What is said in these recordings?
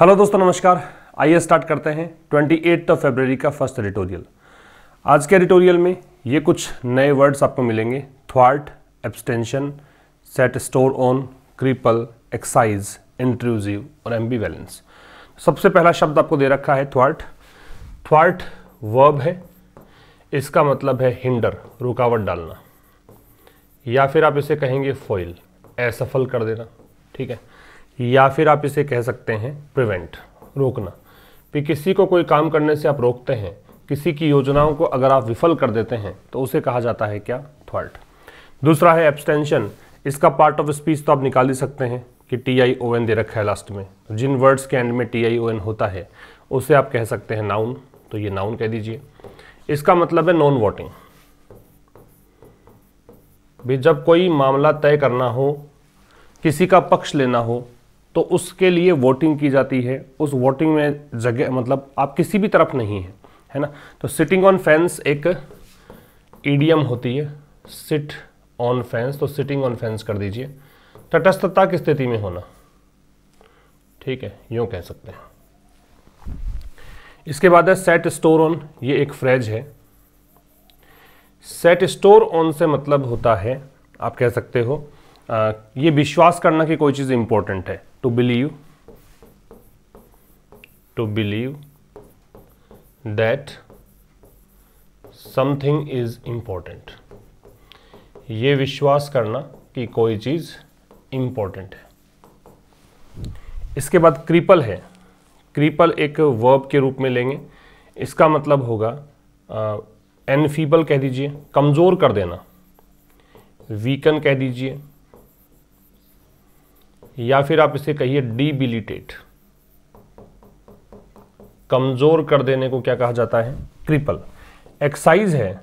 hello दोस्तों नमस्कार आइए स्टार्ट करते हैं ट्वेंटी एट ऑफ फेबररी का फर्स्ट एडिटोरियल आज के एडिटोरियल में ये कुछ नए वर्ड्स आपको मिलेंगे thwart abstention set store on cripple excise intrusive और बैलेंस सबसे पहला शब्द आपको दे रखा है थ्वार्ट थ्वार्ट वर्ब है इसका मतलब है हिंडर रुकावट डालना या फिर आप इसे कहेंगे फॉइल असफल कर देना ठीक है या फिर आप इसे कह सकते हैं प्रिवेंट रोकना भी किसी को कोई काम करने से आप रोकते हैं किसी की योजनाओं को अगर आप विफल कर देते हैं तो उसे कहा जाता है क्या थर्ट दूसरा है एब्सटेंशन इसका पार्ट ऑफ स्पीच तो आप निकाल ही सकते हैं कि टी आई ओ एन दे रखा है लास्ट में जिन वर्ड्स के एंड में टी आई ओ एन होता है उसे आप कह सकते हैं नाउन तो ये नाउन कह दीजिए इसका मतलब है नॉन वोटिंग भी जब कोई मामला तय करना हो किसी का पक्ष लेना हो तो उसके लिए वोटिंग की जाती है उस वोटिंग में जगह मतलब आप किसी भी तरफ नहीं है है ना तो सिटिंग ऑन फेंस एक ईडीएम होती है सिट ऑन फेंस तो सिटिंग ऑन फेंस कर दीजिए तटस्थता की स्थिति में होना ठीक है यूं कह सकते हैं इसके बाद है सेट स्टोर ऑन ये एक फ्रेज है सेट स्टोर ऑन से मतलब होता है आप कह सकते हो आ, ये विश्वास करना कि कोई चीज़ इंपॉर्टेंट है to believe to believe that something is important ये विश्वास करना कि कोई चीज़ इंपॉर्टेंट है इसके बाद क्रीपल है क्रीपल एक वर्ब के रूप में लेंगे इसका मतलब होगा एनफीबल कह दीजिए कमज़ोर कर देना वीकन कह दीजिए या फिर आप इसे कहिए डिबिलिटेट कमज़ोर कर देने को क्या कहा जाता है क्रिपल एक्साइज है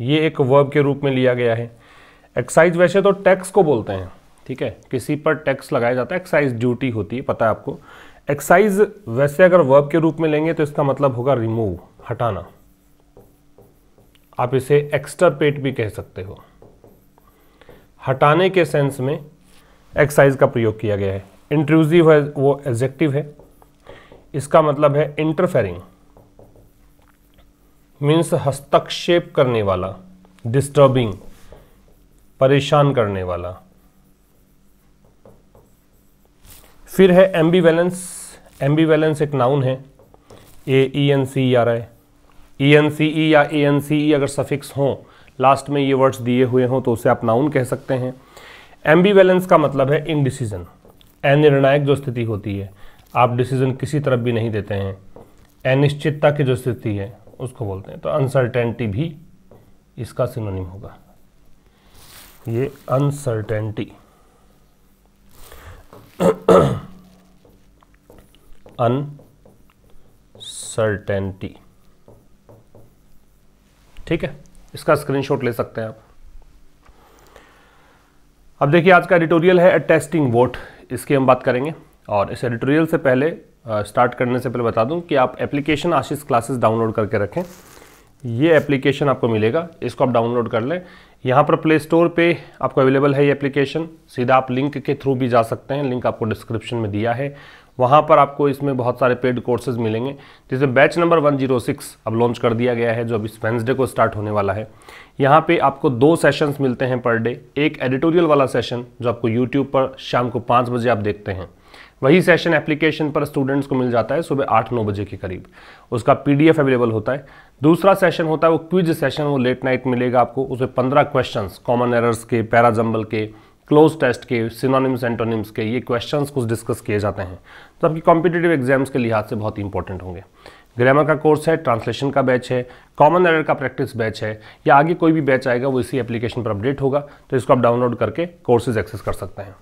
ये एक वर्ब के रूप में लिया गया है एक्साइज वैसे तो टैक्स को बोलते हैं ठीक है किसी पर टैक्स लगाया जाता है एक्साइज ड्यूटी होती है पता है आपको एक्साइज वैसे अगर वर्ब के रूप में लेंगे तो इसका मतलब होगा रिमूव हटाना आप इसे एक्स्ट्रा पेट भी कह सकते हो हटाने के सेंस में एक्साइज का प्रयोग किया गया है इंट्रूजिव है वो एजेक्टिव है इसका मतलब है इंटरफेरिंग मीन्स हस्तक्षेप करने वाला डिस्टर्बिंग परेशान करने वाला फिर है एम्बी एम्बीवैलेंस एक नाउन है ए ई एन सी आर आ रहा है ई एन सी ई या ए एन सी ई अगर सफिक्स हो लास्ट में ये वर्ड्स दिए हुए हों तो उसे आप नाउन कह सकते हैं एम्बीवेलेंस का मतलब है इनडिसीजन अनिर्णायक जो स्थिति होती है आप डिसीजन किसी तरफ भी नहीं देते हैं अनिश्चितता की जो स्थिति है उसको बोलते हैं तो अनसर्टेनिटी भी इसका सिनोनिम होगा ये अनसर्टेनिटी अनसर्टेनिटी ठीक है इसका स्क्रीनशॉट ले सकते हैं आप अब देखिए आज का एडिटोरियल है टेस्टिंग वोट इसकी हम बात करेंगे और इस एडिटोरियल से पहले स्टार्ट करने से पहले बता दूं कि आप एप्लीकेशन आशीष क्लासेस डाउनलोड करके रखें ये एप्लीकेशन आपको मिलेगा इसको आप डाउनलोड कर लें यहाँ पर प्ले स्टोर पे आपको अवेलेबल है ये एप्लीकेशन सीधा आप लिंक के थ्रू भी जा सकते हैं लिंक आपको डिस्क्रिप्शन में दिया है वहाँ पर आपको इसमें बहुत सारे पेड कोर्सेज मिलेंगे जैसे बैच नंबर 106 अब लॉन्च कर दिया गया है जो अब इस वेंसडे को स्टार्ट होने वाला है यहाँ पे आपको दो सेशंस मिलते हैं पर डे एक एडिटोरियल वाला सेशन जो आपको यूट्यूब पर शाम को पाँच बजे आप देखते हैं वही सेशन एप्लीकेशन पर स्टूडेंट्स को मिल जाता है सुबह आठ नौ बजे के करीब उसका पी अवेलेबल होता है दूसरा सेशन होता है वो क्विज सेशन वो लेट नाइट मिलेगा आपको उसमें पंद्रह क्वेश्चन कॉमन एरर्स के पैराजम्बल के क्लोज टेस्ट के सिनोनिम्स एंटोनिम्स के ये क्वेश्चन कुछ डिस्कस किए जाते हैं तो आपकी कॉम्पिटेटिव एग्जाम्स के लिहाज से बहुत ही इंपॉर्टेंट होंगे ग्रामर का कोर्स है ट्रांसलेशन का बैच है कॉमन एरर का प्रैक्टिस बैच है या आगे कोई भी बैच आएगा वो इसी एप्लीकेशन पर अपडेट होगा तो इसको आप डाउनलोड करके कोर्सेज एक्सेस कर सकते हैं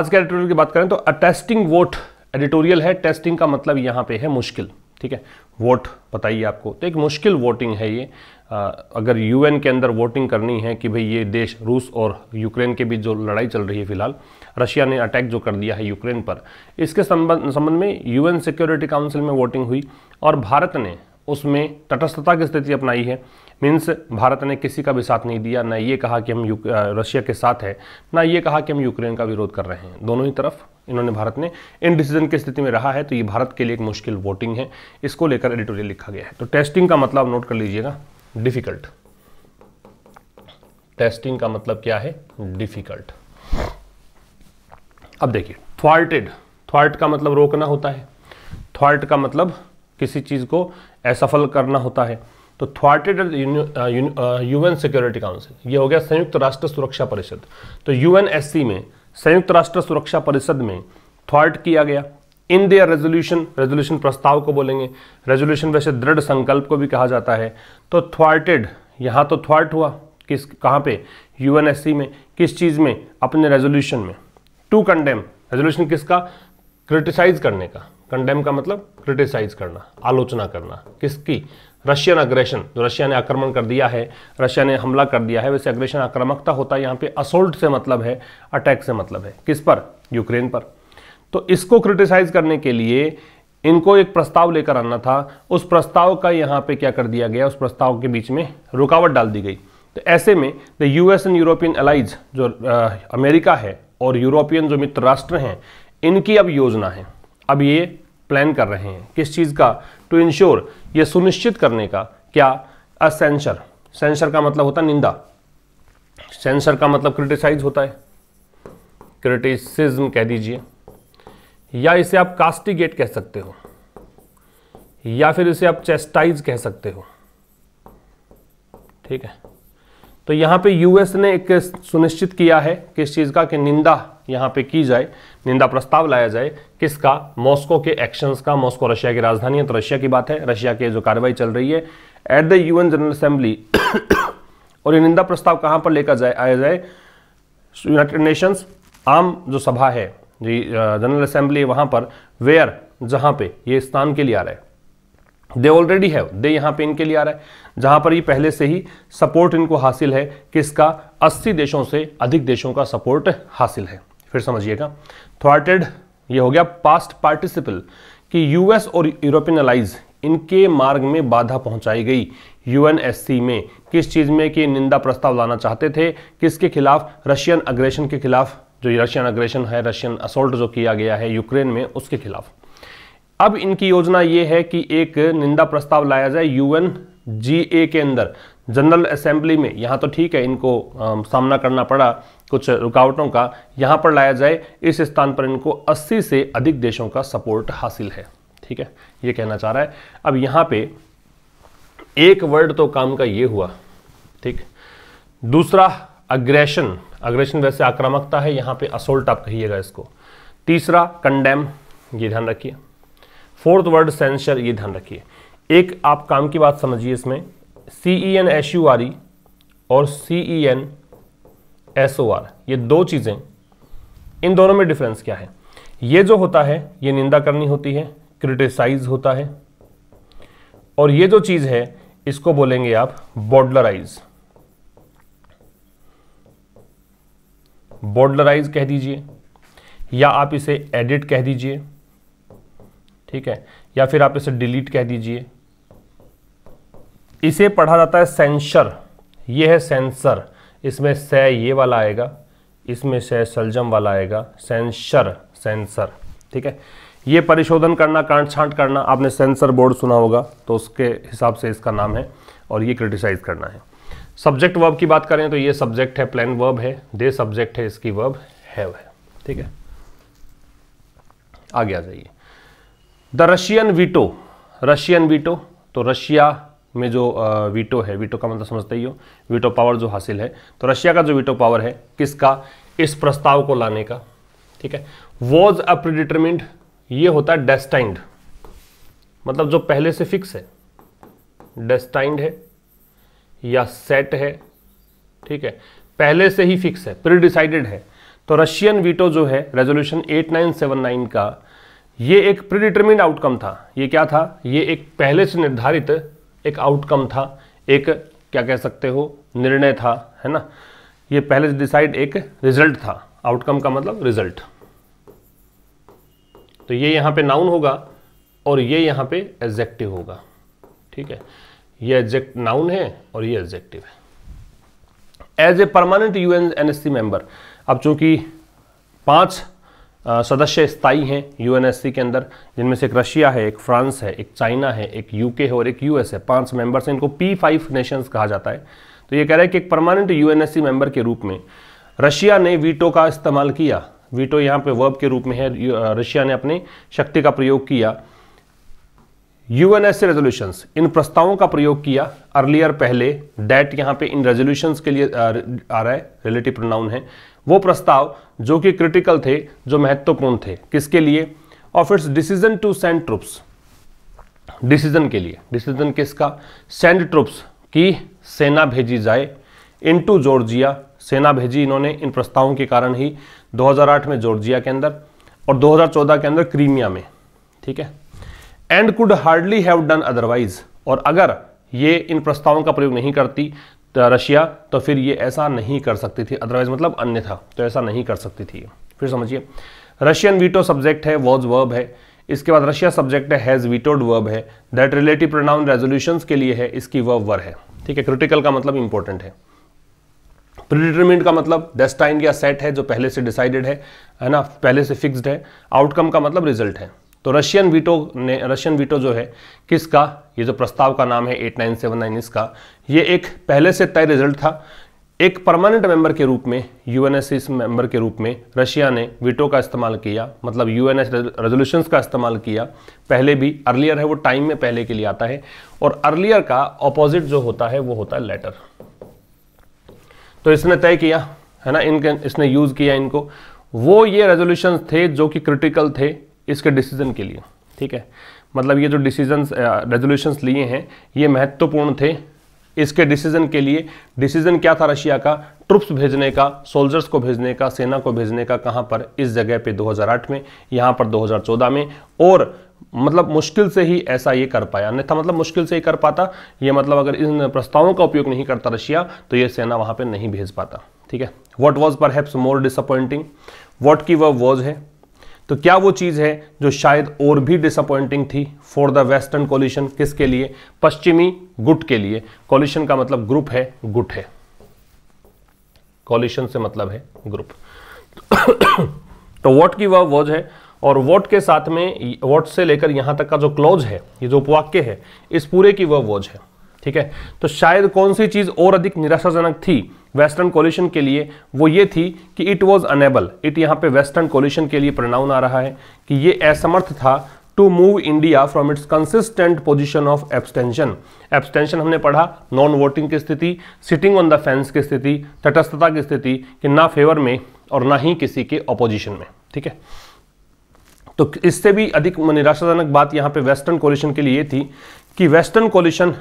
आज के एडिटोरियल की बात करें तो अटेस्टिंग वोट एडिटोरियल है टेस्टिंग का मतलब यहाँ पे है मुश्किल ठीक है वोट बताइए आपको तो एक मुश्किल वोटिंग है ये आ, अगर यूएन के अंदर वोटिंग करनी है कि भाई ये देश रूस और यूक्रेन के बीच जो लड़ाई चल रही है फिलहाल रशिया ने अटैक जो कर दिया है यूक्रेन पर इसके संबंध संबंध में यूएन सिक्योरिटी काउंसिल में वोटिंग हुई और भारत ने उसमें तटस्थता की स्थिति अपनाई है मीन्स भारत ने किसी का भी साथ नहीं दिया ना ये कहा कि हम रशिया के साथ है ना ये कहा कि हम यूक्रेन का विरोध कर रहे हैं दोनों ही तरफ इन्होंने भारत ने इन डिसीजन की स्थिति में रहा है तो ये भारत के लिए एक मुश्किल वोटिंग है इसको लेकर एडिटोरियल लिखा गया है तो टेस्टिंग का मतलब नोट कर लीजिएगा डिफिकल्ट टेस्टिंग का मतलब क्या है डिफिकल्ट अब देखिए थ्वार्टेड थ्वार्ट का मतलब रोकना होता है थ्वार्ट का मतलब किसी चीज़ को असफल करना होता है तो थ्वार्टेड यूएन सिक्योरिटी काउंसिल ये हो गया संयुक्त राष्ट्र सुरक्षा परिषद तो यूएनएससी में संयुक्त राष्ट्र सुरक्षा परिषद में थॉट किया गया इन दियर रेजोल्यूशन रेजोल्यूशन प्रस्ताव को बोलेंगे रेजोल्यूशन वैसे दृढ़ संकल्प को भी कहा जाता है तो थ्वार्टेड यहाँ तो थ्वार्ट हुआ किस कहाँ पे यूएनएससी में किस चीज़ में अपने रेजोल्यूशन में टू कंडेम रेजोल्यूशन किसका क्रिटिसाइज करने का कंडेम का मतलब क्रिटिसाइज करना आलोचना करना किसकी रशियन अग्रेशन जो रशिया ने आक्रमण कर दिया है रशिया ने हमला कर दिया है वैसे अग्रेशन आक्रामकता होता है यहाँ पे असोल्ट से मतलब है अटैक से मतलब है किस पर यूक्रेन पर तो इसको क्रिटिसाइज करने के लिए इनको एक प्रस्ताव लेकर आना था उस प्रस्ताव का यहाँ पे क्या कर दिया गया उस प्रस्ताव के बीच में रुकावट डाल दी गई तो ऐसे में the US and European allies जो आ, अमेरिका है और यूरोपियन जो मित्र राष्ट्र हैं इनकी अब योजना है अब ये प्लान कर रहे हैं किस चीज़ का टू इंश्योर ये सुनिश्चित करने का क्या असेंसर सेंसर सेंसर का मतलब होता है निंदा सेंसर का मतलब क्रिटिसाइज होता है क्रिटिसिज्म कह दीजिए या इसे आप कास्टिगेट कह सकते हो या फिर इसे आप चेस्टाइज कह सकते हो ठीक है तो यहाँ पे यूएस ने एक सुनिश्चित किया है किस चीज़ का कि निंदा यहाँ पे की जाए निंदा प्रस्ताव लाया जाए किसका मॉस्को के एक्शंस का मॉस्को रशिया की राजधानी है तो रशिया की बात है रशिया की जो कार्रवाई चल रही है at the UN general assembly और ये निंदा प्रस्ताव कहाँ पर लेकर जाए आया जाए यूनाइटेड नेशंस आम जो सभा है जी जनरल असेंबली वहाँ पर वेयर जहाँ पे ये स्थान के लिए आ रहा है दे ऑलरेडी है दे यहाँ पे इनके लिए आ रहा है जहाँ पर ये पहले से ही सपोर्ट इनको हासिल है किसका 80 देशों से अधिक देशों का सपोर्ट हासिल है फिर समझिएगा थ्रॉटेड ये हो गया पास्ट पार्टिसिपल कि यूएस और यूरोपियन अलाइज इनके मार्ग में बाधा पहुंचाई गई यूएनएससी में किस चीज़ में कि निंदा प्रस्ताव लाना चाहते थे किसके खिलाफ रशियन अग्रेशन के खिलाफ जो रशियन अग्रेशन है रशियन असोल्ट जो किया गया है यूक्रेन में उसके खिलाफ अब इनकी योजना यह है कि एक निंदा प्रस्ताव लाया जाए यूएन जीए के अंदर जनरल असेंबली में यहाँ तो ठीक है इनको आ, सामना करना पड़ा कुछ रुकावटों का यहाँ पर लाया जाए इस स्थान पर इनको 80 से अधिक देशों का सपोर्ट हासिल है ठीक है ये कहना चाह रहा है अब यहाँ पे एक वर्ड तो काम का ये हुआ ठीक दूसरा अग्रेशन अग्रेशन वैसे आक्रामकता है यहाँ पे असोल्ट आप कहिएगा इसको तीसरा कंडेम ये ध्यान रखिए फोर्थ वर्ड सेंसर ये ध्यान रखिए एक आप काम की बात समझिए इसमें C E N S U R E और C E N S O R ये दो चीज़ें इन दोनों में डिफरेंस क्या है ये जो होता है ये निंदा करनी होती है क्रिटिसाइज होता है और ये जो चीज़ है इसको बोलेंगे आप बॉडलराइज बॉडलराइज कह दीजिए या आप इसे एडिट कह दीजिए ठीक है या फिर आप इसे डिलीट कह दीजिए इसे पढ़ा जाता है सेंसर ये है सेंसर इसमें से ये वाला आएगा इसमें से सलजम वाला आएगा सेंसर सेंसर ठीक है ये परिशोधन करना कांट छांट करना आपने सेंसर बोर्ड सुना होगा तो उसके हिसाब से इसका नाम है और ये क्रिटिसाइज करना है सब्जेक्ट वर्ब की बात करें तो ये सब्जेक्ट है प्लान वर्ब है दे सब्जेक्ट है इसकी वर्ब है ठीक है आगे आ जाइए the Russian veto Russian veto तो रशिया में जो वीटो है वीटो का मतलब समझते ही हो वीटो पावर जो हासिल है तो रशिया का जो वीटो पावर है किसका इस प्रस्ताव को लाने का ठीक है वॉज अ प्रिडिटर्मिंड ये होता है डेस्टाइंड मतलब जो पहले से फिक्स है डेस्टाइंड है या सेट है ठीक है पहले से ही फिक्स है प्रीडिसाइडेड है तो रशियन वीटो जो है रेजोल्यूशन 8979 का ये एक प्रीडिटर्मिंड आउटकम था ये क्या था ये एक पहले से निर्धारित एक आउटकम था एक क्या कह सकते हो निर्णय था है ना ये पहले से डिसाइड एक रिजल्ट था आउटकम का मतलब रिजल्ट तो ये यहां पे नाउन होगा और ये यहां पे एग्जेक्टिव होगा ठीक है ये एग्जेक्ट नाउन है और ये एग्जेक्टिव है as a permanent UN NSC member अब चूंकि पांच सदस्य स्थायी हैं यूएनएससी के अंदर जिनमें से एक रशिया है एक फ्रांस है एक चाइना है एक यूके है और एक यूएस है पांच मेंबर्स हैं इनको पी फाइव नेशंस कहा जाता है तो ये कह रहा है कि एक परमानेंट यूएनएससी मेंबर के रूप में रशिया ने वीटो का इस्तेमाल किया वीटो यहाँ पे वर्ब के रूप में है रशिया ने अपनी शक्ति का प्रयोग किया यूएनएससी रेजोल्यूशन इन प्रस्तावों का प्रयोग किया अर्लियर पहले डेट यहाँ पे इन रेजोल्यूशन के लिए आ रहा है रिलेटिव प्रोनाउन है वो प्रस्ताव जो कि क्रिटिकल थे जो महत्वपूर्ण थे किसके लिए of its decision to send troops decision के लिए डिसीजन किसका सेंड ट्रुप्स की सेना भेजी जाए इनटू जॉर्जिया सेना भेजी इन्होंने इन प्रस्तावों के कारण ही 2008 में जॉर्जिया के अंदर और 2014 के अंदर क्रीमिया में ठीक है and could hardly have done otherwise और अगर ये इन प्रस्तावों का प्रयोग नहीं करती रशिया तो फिर ये ऐसा नहीं कर सकती थी अदरवाइज मतलब अन्यथा तो ऐसा नहीं कर सकती थी फिर समझिए रशियन वीटो सब्जेक्ट है वॉज वर्ब है इसके बाद रशिया सब्जेक्ट है हैज़ वीटोड वर्ब है दैट रिलेटिव प्रोनाउन रेजोल्यूशन के लिए है इसकी वर्ब वर है ठीक है क्रिटिकल का मतलब इंपॉर्टेंट है प्रिडिटर्मिनेंट का मतलब डेस्टाइन या सेट है जो पहले से डिसाइडेड है है ना पहले से फिक्स्ड है आउटकम का मतलब रिजल्ट है तो रशियन वीटो ने रशियन वीटो जो है किसका ये जो प्रस्ताव का नाम है एट नाइन सेवन नाइन इसका ये एक पहले से तय रिजल्ट था एक परमानेंट मेंबर के रूप में यूएनएससी मेंबर के रूप में रशिया ने वीटो का इस्तेमाल किया मतलब यूएनएस रेजोल्यूशंस का इस्तेमाल किया पहले भी अर्लियर है वो टाइम में पहले के लिए आता है और अर्लियर का ऑपोजिट जो होता है वो होता है लेटर तो इसने तय किया है ना इनके इसने यूज़ किया इनको वो ये रेजोल्यूशन थे जो कि क्रिटिकल थे इसके डिसीजन के लिए ठीक है मतलब ये जो डिसीजन रेजोल्यूशंस लिए हैं ये महत्वपूर्ण थे इसके डिसीजन के लिए डिसीजन क्या था रशिया का ट्रुप्स भेजने का सोल्जर्स को भेजने का सेना को भेजने का कहाँ पर इस जगह पे 2008 में यहाँ पर 2014 में और मतलब मुश्किल से ही ऐसा ये कर पाया अन्यथा मतलब मुश्किल से ही कर पाता ये मतलब अगर इन प्रस्तावों का उपयोग नहीं करता रशिया तो ये सेना वहाँ पर नहीं भेज पाता ठीक है what was perhaps more disappointing what की वह वॉज है तो क्या वो चीज़ है जो शायद और भी डिसअपॉइंटिंग थी फॉर द वेस्टर्न कॉल्यूशन किसके लिए पश्चिमी गुट के लिए कॉल्यूशन का मतलब ग्रुप है गुट है कॉल्यूशन से मतलब है ग्रुप तो वॉट की वह वॉज है और वॉट के साथ में वॉट से लेकर यहां तक का जो क्लोज है ये जो उपवाक्य है इस पूरे की वह वॉज है ठीक है तो शायद कौन सी चीज़ और अधिक निराशाजनक थी वेस्टर्न कोलिशन के लिए वो ये थी कि इट वॉज अनेबल इट यहाँ पे वेस्टर्न कोलिशन के लिए प्रोनाउन आ रहा है कि ये असमर्थ था to move India from its consistent position of abstention abstention हमने पढ़ा नॉन वोटिंग की स्थिति सिटिंग ऑन द फेंस की स्थिति तटस्थता की स्थिति कि ना फेवर में और ना ही किसी के अपोजिशन में ठीक है तो इससे भी अधिक निराशाजनक बात यहाँ पे वेस्टर्न कोलिशन के लिए थी कि वेस्टर्न कोलिशन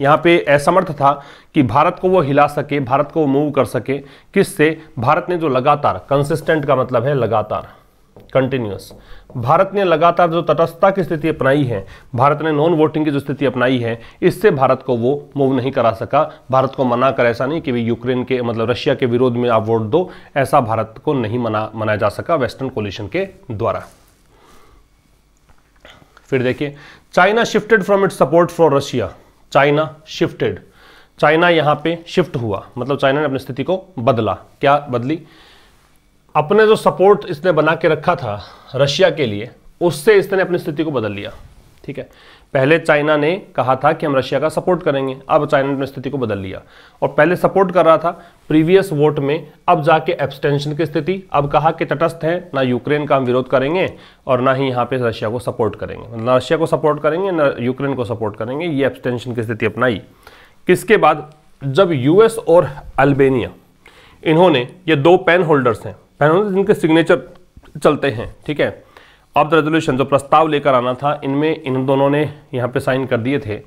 यहाँ पे असमर्थ था कि भारत को वो हिला सके भारत को मूव कर सके किससे भारत ने जो लगातार कंसिस्टेंट का मतलब है लगातार कंटिन्यूस भारत ने लगातार जो तटस्थता की स्थिति अपनाई है भारत ने नॉन वोटिंग की जो स्थिति अपनाई है इससे भारत को वो मूव नहीं करा सका भारत को मना कर ऐसा नहीं कि भाई यूक्रेन के मतलब रशिया के विरोध में आप वोट दो ऐसा भारत को नहीं मना मनाया जा सका वेस्टर्न कोलिशन के द्वारा फिर देखिए China shifted from it support for Russia China shifted China यहां पे शिफ्ट हुआ मतलब चाइना ने अपनी स्थिति को बदला क्या बदली अपने जो सपोर्ट इसने बना के रखा था रशिया के लिए उससे इसने अपनी स्थिति को बदल लिया ठीक है पहले चाइना ने कहा था कि हम रशिया का सपोर्ट करेंगे अब चाइना ने स्थिति को बदल लिया और पहले सपोर्ट कर रहा था प्रीवियस वोट में अब जाके एब्सटेंशन की स्थिति अब कहा कि तटस्थ है ना यूक्रेन का हम विरोध करेंगे और ना ही यहाँ पे रशिया को सपोर्ट करेंगे मतलब ना रशिया को सपोर्ट करेंगे ना यूक्रेन को सपोर्ट करेंगे ये एब्सटेंशन की स्थिति अपनाई किसके बाद जब यूएस और अल्बेनिया इन्होंने ये दो पेन होल्डर्स हैं पेन होल्डर्स जिनके सिग्नेचर चलते हैं ठीक है ऑफ द रेजोल्यूशन जो प्रस्ताव लेकर आना था इनमें इन दोनों ने यहाँ पे साइन कर दिए थे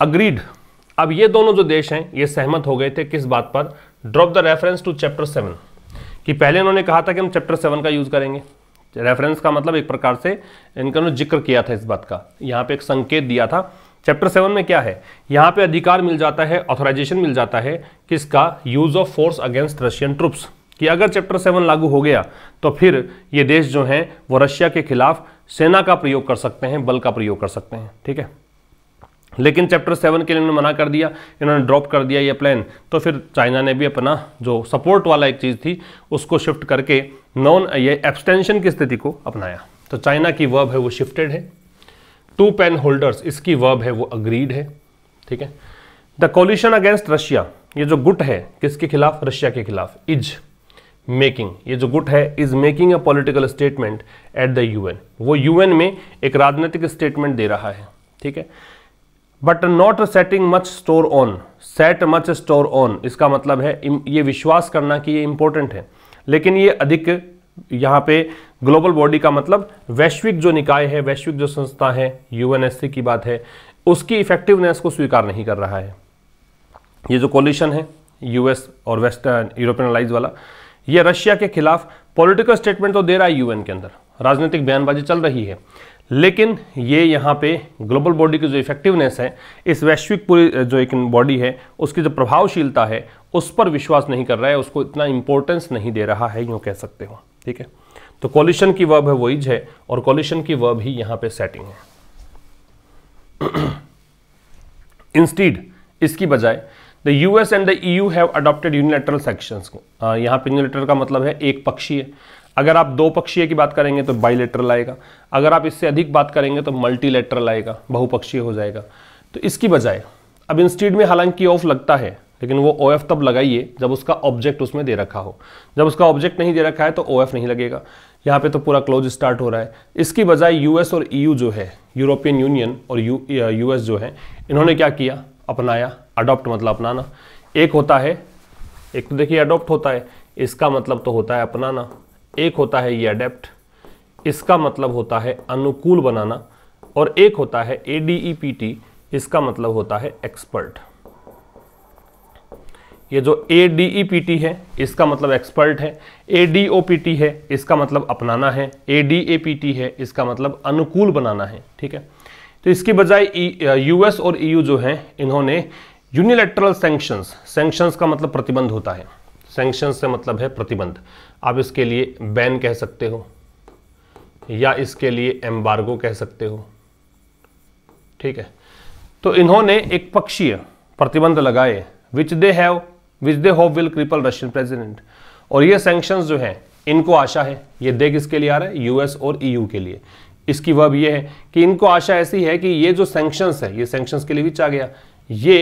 अग्रीड अब ये दोनों जो देश हैं ये सहमत हो गए थे किस बात पर drop the reference to chapter seven कि पहले इन्होंने कहा था कि हम चैप्टर सेवन का यूज़ करेंगे रेफरेंस का मतलब एक प्रकार से इनका उन्होंने जिक्र किया था इस बात का यहाँ पे एक संकेत दिया था चैप्टर सेवन में क्या है यहाँ पे अधिकार मिल जाता है ऑथोराइजेशन मिल जाता है किसका use of force against Russian troops कि अगर चैप्टर सेवन लागू हो गया तो फिर ये देश जो हैं वो रशिया के खिलाफ सेना का प्रयोग कर सकते हैं बल का प्रयोग कर सकते हैं ठीक है लेकिन चैप्टर सेवन के लिए इन्होंने मना कर दिया इन्होंने ड्रॉप कर दिया ये प्लान तो फिर चाइना ने भी अपना जो सपोर्ट वाला एक चीज़ थी उसको शिफ्ट करके नॉन ये एब्सटेंशन की स्थिति को अपनाया तो चाइना की वर्ब है वो शिफ्टेड है टू पेन होल्डर्स इसकी वर्ब है वो अग्रीड है ठीक है द कोलिशन अगेंस्ट रशिया ये जो गुट है किसके खिलाफ रशिया के खिलाफ इज मेकिंग ये जो गुट है is making a political statement at the UN वो यूएन में एक राजनीतिक स्टेटमेंट दे रहा है ठीक है but not setting much store on set much store on इसका मतलब है ये विश्वास करना कि ये इंपॉर्टेंट है लेकिन ये अधिक यहाँ पे ग्लोबल बॉडी का मतलब वैश्विक जो निकाय है वैश्विक जो संस्था है यूएनएससी की बात है उसकी इफेक्टिवनेस को स्वीकार नहीं कर रहा है ये जो कोलिशन है यूएस और वेस्टर्न यूरोपियन अलाइज वाला यह रशिया के खिलाफ पॉलिटिकल स्टेटमेंट तो दे रहा है यूएन के अंदर राजनीतिक बयानबाजी चल रही है लेकिन ये यहाँ पे ग्लोबल बॉडी की जो इफेक्टिवनेस है इस वैश्विक पूरी जो एक बॉडी है उसकी जो प्रभावशीलता है उस पर विश्वास नहीं कर रहा है उसको इतना इंपॉर्टेंस नहीं दे रहा है यूँ कह सकते हो ठीक है तो कॉलिशन की वर्ब है वोइज है और कॉलिशन की वर्ब ही यहाँ पे सेटिंग है इंस्टीड इसकी बजाय the US and the EU have adopted unilateral sections यहाँ पे यूनिलेटरल का मतलब है एक पक्षीय अगर आप दो पक्षीय की बात करेंगे तो बाइलेटरल आएगा अगर आप इससे अधिक बात करेंगे तो मल्टीलेटरल आएगा बहुपक्षीय हो जाएगा तो इसकी बजाय अब इंस्टीट्यूट में हालांकि ऑफ लगता है लेकिन वो ओ तब लगाइए जब उसका ऑब्जेक्ट उसमें दे रखा हो जब उसका ऑब्जेक्ट नहीं दे रखा है तो ओ नहीं लगेगा यहाँ पे तो पूरा क्लोज स्टार्ट हो रहा है इसकी बजाय यूएस और ईयू e जो है यूरोपियन यूनियन और यू यूएस जो है इन्होंने क्या किया अपनाया अडॉप्ट मतलब अपनाना एक होता है एक तो देखिए अडॉप्ट होता है इसका मतलब तो होता है अपनाना एक होता है ये अडेप्ट इसका मतलब होता है अनुकूल बनाना और एक होता है A D E P T इसका मतलब होता है एक्सपर्ट ये जो A D E P T है इसका मतलब एक्सपर्ट है A D O P T है इसका मतलब अपनाना है A D A P T है इसका मतलब अनुकूल बनाना है ठीक है तो इसकी बजाय यूएस e, और ईयू e जो है इन्होंने यूनिलेटरल सेंक्शंस सेंक्शंस का मतलब प्रतिबंध होता है सेंक्शन से मतलब है प्रतिबंध आप इसके लिए बैन कह सकते हो या इसके लिए एम्बार्गो कह सकते हो ठीक है तो इन्होंने एक पक्षीय प्रतिबंध लगाए which they have which they hope will cripple Russian president और ये सेंक्शन जो है इनको आशा है ये दे किसके लिए आ रहा है यूएस और ईयू e के लिए इसकी वब यह है कि इनको आशा ऐसी है कि ये जो सेंक्शंस है ये सेंक्शंस के लिए भी चाह गया ये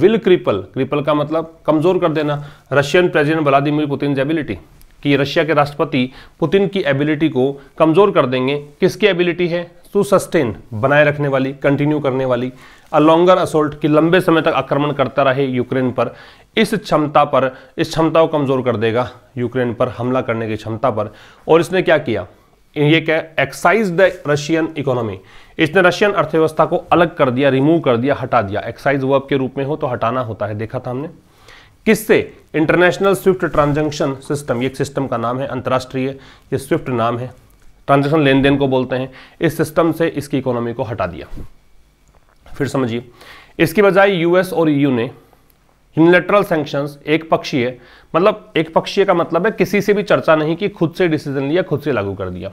विल क्रिपल क्रिपल का मतलब कमजोर कर देना Russian president Vladimir Putin ability कि रशिया के राष्ट्रपति पुतिन की एबिलिटी को कमजोर कर देंगे किसकी एबिलिटी है सु सस्टेन बनाए रखने वाली कंटिन्यू करने वाली अ लॉन्गर असोल्ट कि लंबे समय तक आक्रमण करता रहे यूक्रेन पर इस क्षमता पर इस क्षमता को कमजोर कर देगा यूक्रेन पर हमला करने की क्षमता पर और इसने क्या किया ये क्या एक्साइज द रशियन इकोनॉमी इसने रशियन अर्थव्यवस्था को अलग कर दिया रिमूव कर दिया हटा दिया एक्साइज वर्ब के रूप में हो तो हटाना होता है देखा था हमने किससे इंटरनेशनल स्विफ्ट ट्रांजेक्शन सिस्टम ये एक सिस्टम का नाम है अंतर्राष्ट्रीय ये स्विफ्ट नाम है ट्रांजेक्शन लेन देन को बोलते हैं इस सिस्टम से इसकी इकोनॉमी को हटा दिया फिर समझिए इसकी बजाय यूएस और यू e ने यूनिलेटरल सेंक्शन एक पक्षीय मतलब एक पक्षीय का मतलब है किसी से भी चर्चा नहीं की खुद से डिसीजन लिया खुद से लागू कर दिया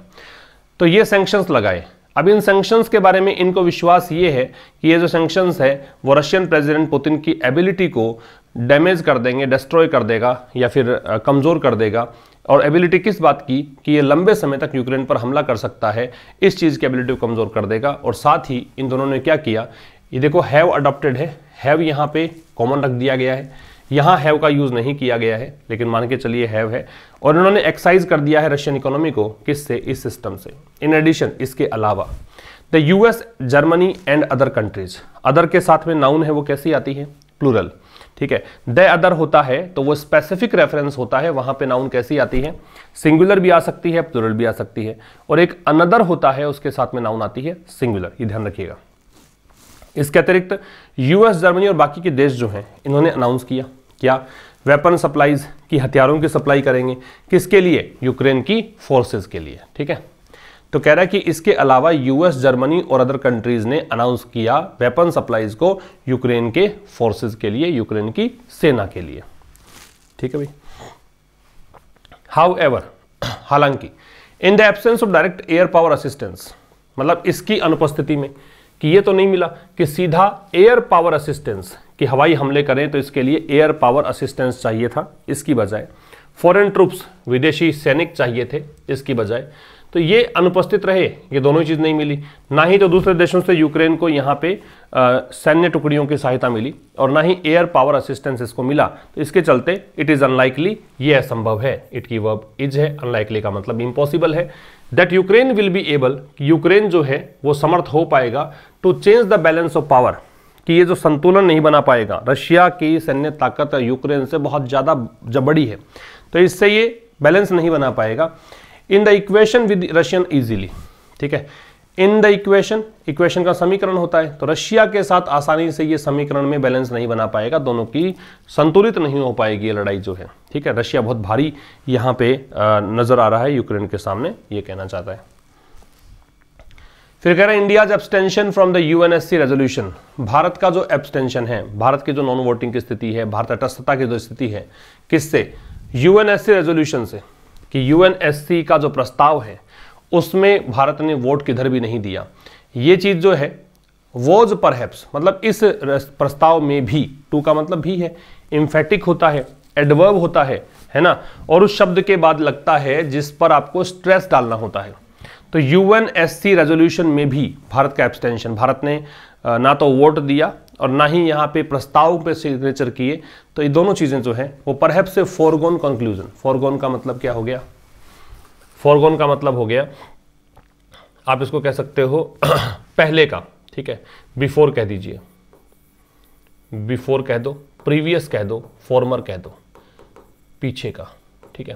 तो ये सेंक्शंस लगाए अब इन सैंक्शंस के बारे में इनको विश्वास ये है कि ये जो सेंक्शंस है वो रशियन प्रेसिडेंट पुतिन की एबिलिटी को डैमेज कर देंगे डिस्ट्रॉय कर देगा या फिर कमज़ोर कर देगा और एबिलिटी किस बात की कि ये लंबे समय तक यूक्रेन पर हमला कर सकता है इस चीज़ की एबिलिटी को कमज़ोर कर देगा और साथ ही इन दोनों ने क्या किया ये देखो हैव अडॉप्टेड है हैव यहाँ पे कॉमन रख दिया गया है यहाँ हैव का यूज़ नहीं किया गया है लेकिन मान के चलिए हैव है और इन्होंने एक्साइज कर दिया है रशियन इकोनॉमी को किससे इस सिस्टम से इन एडिशन इसके अलावा the US Germany and other countries other के साथ में नाउन है वो कैसी आती है प्लूरल ठीक है द अदर होता है तो वो स्पेसिफिक रेफरेंस होता है वहां पे नाउन कैसी आती है सिंगुलर भी आ सकती है प्लूरल भी आ सकती है और एक अनदर होता है उसके साथ में नाउन आती है सिंगुलर ये ध्यान रखिएगा इसके अतिरिक्त यूएस जर्मनी और बाकी के देश जो हैं इन्होंने अनाउंस किया क्या वेपन सप्लाईज की हथियारों की सप्लाई करेंगे किसके लिए यूक्रेन की फोर्सेज के लिए ठीक है तो कह रहा है कि इसके अलावा यूएस जर्मनी और अदर कंट्रीज ने अनाउंस किया वेपन सप्लाईज को यूक्रेन के फोर्सेज के लिए यूक्रेन की सेना के लिए ठीक है भाई हाउ एवर हालांकि in the absence of direct air power assistance मतलब इसकी अनुपस्थिति में कि ये तो नहीं मिला कि सीधा एयर पावर असिस्टेंस कि हवाई हमले करें तो इसके लिए एयर पावर असिस्टेंस चाहिए था इसकी बजाय फॉरेन ट्रूप्स विदेशी सैनिक चाहिए थे इसकी बजाय तो ये अनुपस्थित रहे ये दोनों ही चीज़ नहीं मिली ना ही तो दूसरे देशों से यूक्रेन को यहाँ पे सैन्य टुकड़ियों की सहायता मिली और ना ही एयर पावर असिस्टेंस इसको मिला तो इसके चलते इट इज़ अनलाइकली ये असंभव है इट की वर्ब इज है अनलाइकली का मतलब इम्पॉसिबल है that Ukraine will be able Ukraine जो है वो समर्थ हो पाएगा to change the balance of power कि ये जो संतुलन नहीं बना पाएगा रशिया की सैन्य ताकत यूक्रेन से बहुत ज़्यादा जबड़ी है तो इससे ये बैलेंस नहीं बना पाएगा in the equation with Russian easily ठीक है इन द इक्वेशन इक्वेशन का समीकरण होता है तो रशिया के साथ आसानी से ये समीकरण में बैलेंस नहीं बना पाएगा दोनों की संतुलित नहीं हो पाएगी ये लड़ाई जो है ठीक है रशिया बहुत भारी यहां पे नज़र आ रहा है यूक्रेन के सामने ये कहना चाहता है फिर कह रहे हैं India's abstention from the UNSC resolution Bharat का जो एब्सटेंशन है भारत की जो नॉन वोटिंग की स्थिति है भारत तटस्थता की जो स्थिति है किससे यूएनएससी रेजोल्यूशन से कि यूएनएससी का जो प्रस्ताव है उसमें भारत ने वोट किधर भी नहीं दिया ये चीज़ जो है वोज परहैप्स मतलब इस प्रस्ताव में भी टू का मतलब भी है इम्फेटिक होता है एडवर्ब होता है है ना और उस शब्द के बाद लगता है जिस पर आपको स्ट्रेस डालना होता है तो U N S C resolution में भी भारत का एब्सटेंशन भारत ने ना तो वोट दिया और ना ही यहाँ पे प्रस्ताव पे सिग्नेचर किए तो ये दोनों चीज़ें जो है वो परहेप से फोरगोन कंक्लूजन फोरगोन का मतलब क्या हो गया फोरगोन का मतलब हो गया आप इसको कह सकते हो पहले का ठीक है बिफोर कह दीजिए बिफोर कह दो प्रीवियस कह दो फॉर्मर कह दो पीछे का ठीक है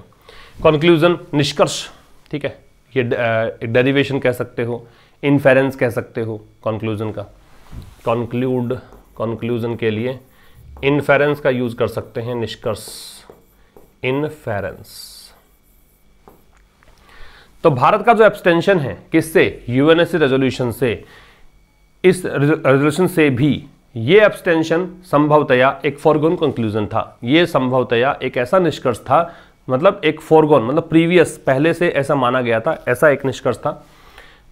कंक्लूजन निष्कर्ष ठीक है ये डेरिवेशन कह सकते हो इन्फेरेंस कह सकते हो कंक्लूजन का कंक्लूड कंक्लूजन के लिए इनफेरेंस का यूज़ कर सकते हैं निष्कर्ष इनफेरेंस तो भारत का जो एब्सटेंशन है किससे यूएनएससी रेजोल्यूशन से इस रेजोल्यूशन से भी यह एब्सटेंशन संभवतया एक फॉरगोन कंक्लूजन था यह संभवतया एक ऐसा निष्कर्ष था मतलब एक फॉरगोन मतलब प्रीवियस पहले से ऐसा माना गया था ऐसा एक निष्कर्ष था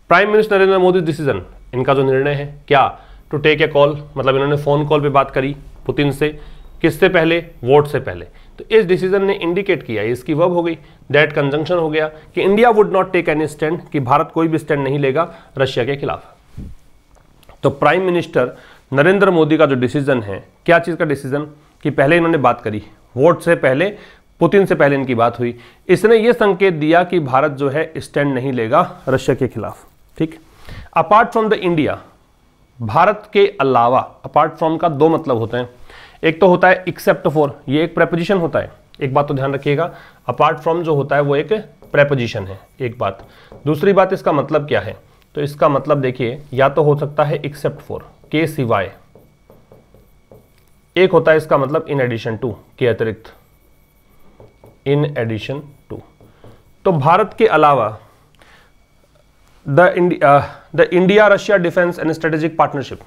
prime minister Narendra Modi decision इनका जो निर्णय है क्या टू टेक ए कॉल मतलब इन्होंने फ़ोन कॉल पे बात करी पुतिन से किससे पहले वोट से पहले तो इस डिसीजन ने इंडिकेट किया इसकी वब हो गई डेट कंजंक्शन हो गया कि India would not take any stand कि भारत कोई भी स्टैंड नहीं लेगा रशिया के खिलाफ तो प्राइम मिनिस्टर नरेंद्र मोदी का जो डिसीजन है क्या चीज़ का डिसीजन कि पहले इन्होंने बात करी वोट से पहले पुतिन से पहले इनकी बात हुई इसने ये संकेत दिया कि भारत जो है स्टैंड नहीं लेगा रशिया के खिलाफ ठीक apart from the India Bharat के अलावा अपार्ट फ्रॉम का दो मतलब होते हैं एक तो होता है एक्सेप्ट फॉर ये एक प्रेपोजिशन होता है एक बात तो ध्यान रखिएगा अपार्ट फ्रॉम जो होता है वो एक प्रेपोजिशन है एक बात दूसरी बात इसका मतलब क्या है तो इसका मतलब देखिए या तो हो सकता है एक्सेप्ट फॉर के सिवाय एक होता है इसका मतलब इन एडिशन टू के अतिरिक्त इन एडिशन टू तो भारत के अलावा the the India Russia defence and strategic partnership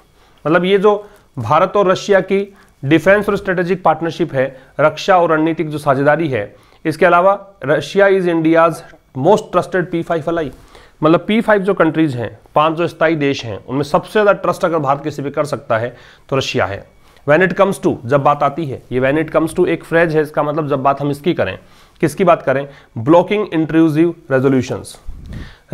मतलब ये जो भारत और रशिया की डिफेंस और स्ट्रेटेजिक पार्टनरशिप है रक्षा और रणनीतिक जो साझेदारी है इसके अलावा Russia is India's most trusted P five ally मतलब पी फाइव जो कंट्रीज हैं पांच जो स्थायी देश हैं उनमें सबसे ज़्यादा ट्रस्ट अगर भारत किसी भी कर सकता है तो रशिया है वैन इट कम्स टू जब बात आती है ये वैन इट कम्स टू एक फ्रेज है इसका मतलब जब बात हम इसकी करें किसकी बात करें ब्लॉकिंग इंट्रूजिव रेजोल्यूशंस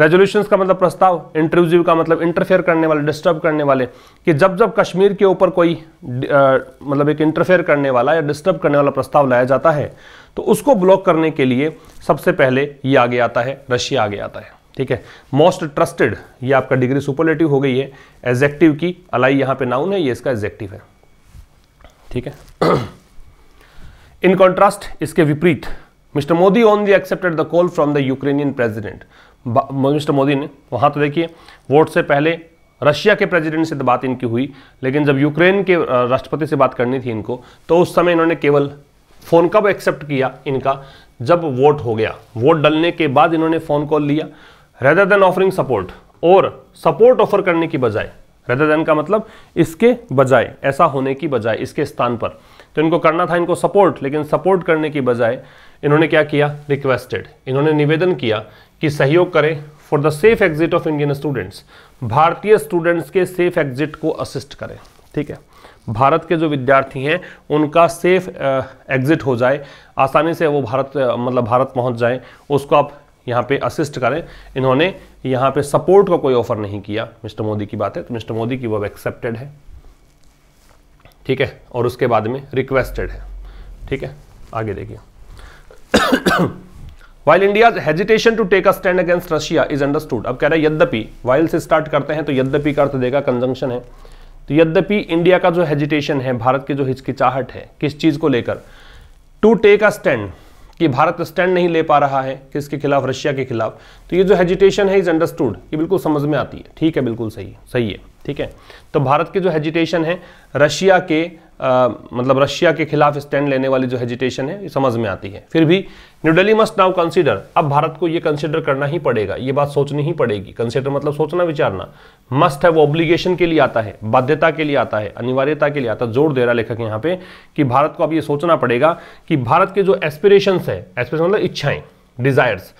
रेजोल्यूशन का मतलब प्रस्ताव इंट्रूजिव का मतलब इंटरफेयर करने वाले डिस्टर्ब करने वाले कि जब जब कश्मीर के ऊपर कोई आ, मतलब एक इंटरफेयर करने वाला या डिस्टर्ब करने वाला प्रस्ताव लाया जाता है तो उसको ब्लॉक करने के लिए सबसे पहले ये आगे आता है रशिया आगे आता है ठीक है मोस्ट ट्रस्टेड ये आपका डिग्री सुपरलेटिव हो गई है एजेक्टिव की अलाई यहाँ पे नाउन है ये इसका एजेक्टिव है ठीक है इन कॉन्ट्रास्ट इसके विपरीत mister Modi only accepted the call from the Ukrainian president mister Modi ने वहाँ तो देखिए वोट से पहले रशिया के प्रेसिडेंट से तो बात इनकी हुई लेकिन जब यूक्रेन के राष्ट्रपति से बात करनी थी इनको तो उस समय इन्होंने केवल फ़ोन कब एक्सेप्ट किया इनका जब वोट हो गया वोट डलने के बाद इन्होंने फ़ोन कॉल लिया रेदर देन ऑफरिंग सपोर्ट और सपोर्ट ऑफर करने की बजाय रेदर देन का मतलब इसके बजाय ऐसा होने की बजाय इसके स्थान पर तो इनको करना था इनको सपोर्ट लेकिन सपोर्ट करने की बजाय इन्होंने क्या किया रिक्वेस्टेड इन्होंने निवेदन किया कि सहयोग करें for the safe exit of Indian students भारतीय स्टूडेंट्स के सेफ एग्जिट को असिस्ट करें ठीक है भारत के जो विद्यार्थी हैं उनका सेफ एग्जिट हो जाए आसानी से वो भारत मतलब भारत पहुंच जाए उसको आप यहाँ पे असिस्ट करें इन्होंने यहाँ पे सपोर्ट का को कोई ऑफर नहीं किया मिस्टर मोदी की बात है तो मिस्टर मोदी की वो एक्सेप्टेड है ठीक है और उसके बाद में रिक्वेस्टेड है ठीक है आगे देखिए while India hesitation to take a stand against Russia is understood अब कह रहा है यद्यपि वाइल से स्टार्ट करते हैं तो यद्यपि का अर्थ देगा कंजंक्शन है तो यद्यपि इंडिया का जो हेजिटेशन है भारत की जो हिचकिचाहट है किस चीज़ को लेकर टू टेक अ स्टैंड कि भारत स्टैंड नहीं ले पा रहा है किसके खिलाफ रशिया के खिलाफ तो ये जो हेजिटेशन है इज अंडरस्टूड ये बिल्कुल समझ में आती है ठीक है बिल्कुल सही है सही है ठीक है तो भारत की जो हेजिटेशन है रशिया के आ, मतलब रशिया के खिलाफ स्टैंड लेने वाली जो हेजिटेशन है ये समझ में आती है फिर भी न्यू मस्ट नाउ कंसिडर अब भारत को ये कंसिडर करना ही पड़ेगा ये बात सोचनी ही पड़ेगी कंसिडर मतलब सोचना विचारना मस्ट है वो ऑब्लिगेशन के लिए आता है बाध्यता के लिए आता है अनिवार्यता के लिए आता है जोर दे रहा लेखक यहाँ पे कि भारत को अब ये सोचना पड़ेगा कि भारत के जो एस्पिरेशंस है एस्पिरेशन मतलब इच्छाएं desires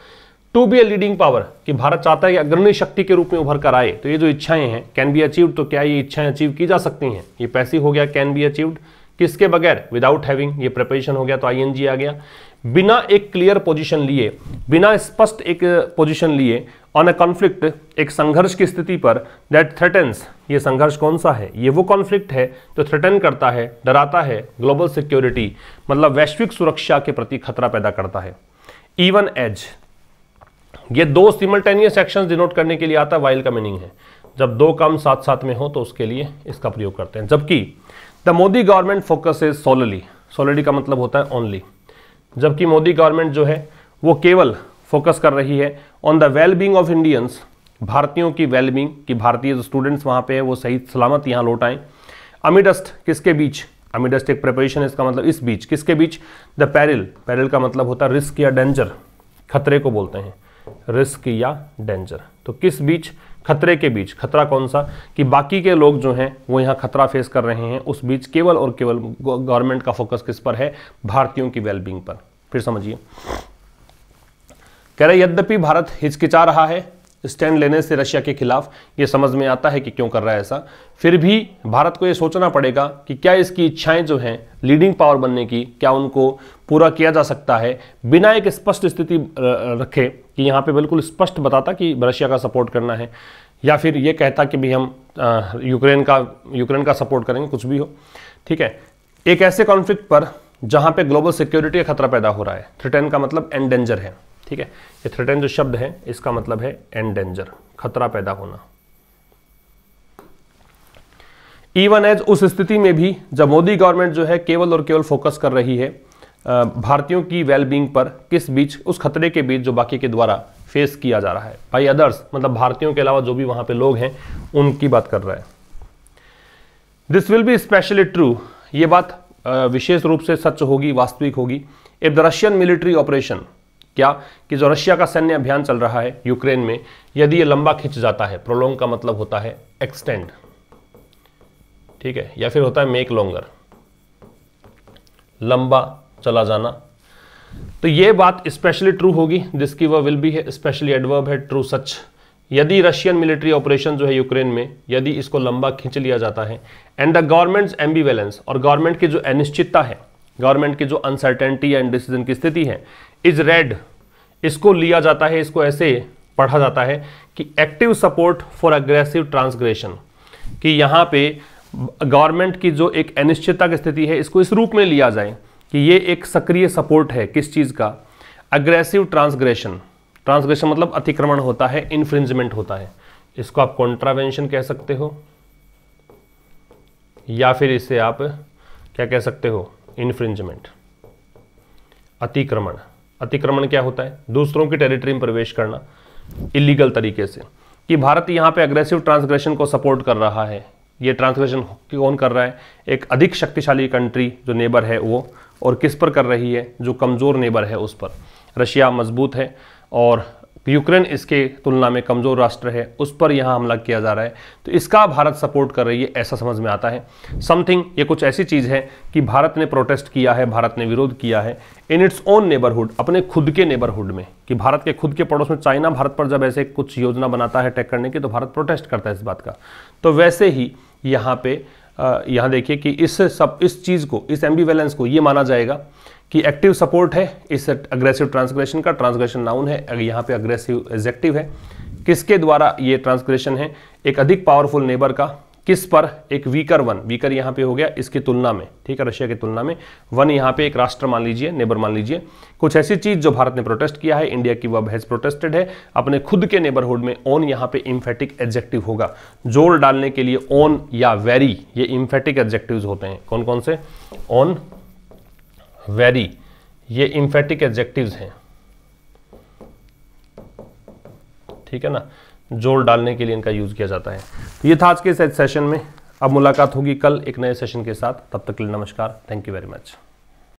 to be a leading power कि भारत चाहता है कि अग्रणी शक्ति के रूप में उभर कर आए तो ये जो इच्छाएं हैं कैन बी अचीव तो क्या ये इच्छाएं अचीव की जा सकती हैं ये पैसे हो गया कैन बी अचीव्ड किसके बगैर विदाउट हैविंग ये प्रिपरेशन हो गया तो आई आ गया बिना एक क्लियर पोजिशन लिए बिना स्पष्ट एक पोजिशन लिए ऑन अ कॉन्फ्लिक्ट एक संघर्ष की स्थिति पर दैट थ्रेटन्स ये संघर्ष कौन सा है ये वो कॉन्फ्लिक्ट है जो थ्रेटन करता है डराता है ग्लोबल सिक्योरिटी मतलब वैश्विक सुरक्षा के प्रति खतरा पैदा करता है इवन एज ये दो सिमल्टेनियस एक्शन डिनोट करने के लिए आता है वाइल का मीनिंग है जब दो काम साथ साथ में हो तो उसके लिए इसका प्रयोग करते हैं जबकि the Modi government focus is solely solely का मतलब होता है ओनली जबकि मोदी गवर्नमेंट जो है वो केवल फोकस कर रही है on the well being of Indians भारतीयों की वेल बींग कि भारतीय जो स्टूडेंट्स वहाँ पे है वो सही सलामत यहाँ लौट आएँ अमिडस्ट किसके बीच अमिडस्ट एक प्रिपरेशन इसका मतलब इस बीच किसके बीच द पैरल पैरल का मतलब होता है रिस्क या डेंजर खतरे को बोलते हैं रिस्क या डेंजर तो किस बीच खतरे के बीच खतरा कौन सा कि बाकी के लोग जो हैं वो यहाँ खतरा फेस कर रहे हैं उस बीच केवल और केवल गवर्नमेंट का फोकस किस पर है भारतीयों की वेलबींग पर फिर समझिए कह रहे यद्यपि भारत हिचकिचा रहा है स्टैंड लेने से रशिया के खिलाफ ये समझ में आता है कि क्यों कर रहा है ऐसा फिर भी भारत को ये सोचना पड़ेगा कि क्या इसकी इच्छाएं जो हैं लीडिंग पावर बनने की क्या उनको पूरा किया जा सकता है बिना एक स्पष्ट स्थिति रखे कि यहाँ पे बिल्कुल स्पष्ट बताता कि रशिया का सपोर्ट करना है या फिर ये कहता कि भी हम यूक्रेन का यूक्रेन का सपोर्ट करेंगे कुछ भी हो ठीक है एक ऐसे कॉन्फ्लिक्ट पर जहाँ पे ग्लोबल सिक्योरिटी का खतरा पैदा हो रहा है थ्रिटेन का मतलब एंडेंजर है ठीक है ये थ्रेटन जो शब्द है इसका मतलब है एंडेंजर खतरा पैदा होना इवन e एज उस स्थिति में भी जब मोदी गवर्नमेंट जो है केवल और केवल फोकस कर रही है भारतीयों की वेलबींग पर किस बीच उस खतरे के बीच जो बाकी के द्वारा फेस किया जा रहा है बाई अदर्स मतलब भारतीयों के अलावा जो भी वहां पे लोग हैं उनकी बात कर रहा है this will be specially true ये बात विशेष रूप से सच होगी वास्तविक होगी if the Russian military operation क्या कि जो रशिया का सैन्य अभियान चल रहा है यूक्रेन में यदि ये लंबा खिंच जाता है प्रोलोंग का मतलब होता है एक्सटेंड ठीक है या फिर होता है मेक लॉन्गर लंबा चला जाना तो ये बात स्पेशली ट्रू होगी जिसकी वह विल बी है स्पेशली एडवर्ब है ट्रू सच यदि रशियन मिलिट्री ऑपरेशन जो है यूक्रेन में यदि इसको लंबा खींच लिया जाता है एंड द गवर्नमेंट्स एम्बीवेलेंस और गवर्नमेंट की जो अनिश्चितता है गवर्नमेंट की जो अनसर्टेनिटी एंड डिसीजन की स्थिति है इज रेड इसको लिया जाता है इसको ऐसे पढ़ा जाता है कि active support for aggressive transgression कि यहाँ पे गवर्नमेंट की जो एक अनिश्चितता की स्थिति है इसको इस रूप में लिया जाए कि ये एक सक्रिय सपोर्ट है किस चीज़ का अग्रेसिव ट्रांसग्रेशन ट्रांसग्रेशन मतलब अतिक्रमण होता है इन्फ्रिंजमेंट होता है इसको आप कॉन्ट्रावेंशन कह सकते हो या फिर इसे आप क्या कह सकते हो इन्फ्रिंजमेंट अतिक्रमण अतिक्रमण क्या होता है दूसरों की टेरिटरी में प्रवेश करना इलीगल तरीके से कि भारत यहाँ पे अग्रेसिव ट्रांसग्रेशन को सपोर्ट कर रहा है ये ट्रांसग्रेशन कौन कर रहा है एक अधिक शक्तिशाली कंट्री जो नेबर है वो और किस पर कर रही है जो कमज़ोर नेबर है उस पर रशिया मजबूत है और यूक्रेन इसके तुलना में कमज़ोर राष्ट्र है उस पर यहाँ हमला किया जा रहा है तो इसका भारत सपोर्ट कर रही है ऐसा समझ में आता है समथिंग ये कुछ ऐसी चीज़ है कि भारत ने प्रोटेस्ट किया है भारत ने विरोध किया है इन इट्स ओन नेबरहुड अपने खुद के नेबरहुड में कि भारत के खुद के पड़ोस में चाइना भारत पर जब ऐसे कुछ योजना बनाता है अटैक करने की तो भारत प्रोटेस्ट करता है इस बात का तो वैसे ही यहाँ पर यहाँ देखिए कि इस सब इस चीज़ को इस एम्बीवेलेंस को ये माना जाएगा कि एक्टिव सपोर्ट है इस अग्रेसिव ट्रांसग्रेशन का ट्रांसग्रेशन नाउन है यहाँ पे अग्रेसिव एजेक्टिव है किसके द्वारा ये ट्रांसग्रेशन है एक अधिक पावरफुल नेबर का किस पर एक वीकर वन वीकर यहाँ पे हो गया इसकी तुलना में ठीक है रशिया की तुलना में वन यहाँ पे एक राष्ट्र मान लीजिए नेबर मान लीजिए कुछ ऐसी चीज़ जो भारत ने प्रोटेस्ट किया है इंडिया की वह हैज प्रोटेस्टेड है अपने खुद के नेबरहुड में ऑन यहाँ पे इम्फेटिक एडजेक्टिव होगा जोर डालने के लिए ऑन या वेरी ये इम्फेटिक एडजेक्टिव्स होते हैं कौन कौन से ऑन वेरी ये इम्फेटिक एब्जेक्टिव हैं ठीक है ना जोर डालने के लिए इनका यूज़ किया जाता है तो ये था आज के सेशन में अब मुलाकात होगी कल एक नए सेशन के साथ तब तक के लिए नमस्कार थैंक यू वेरी मच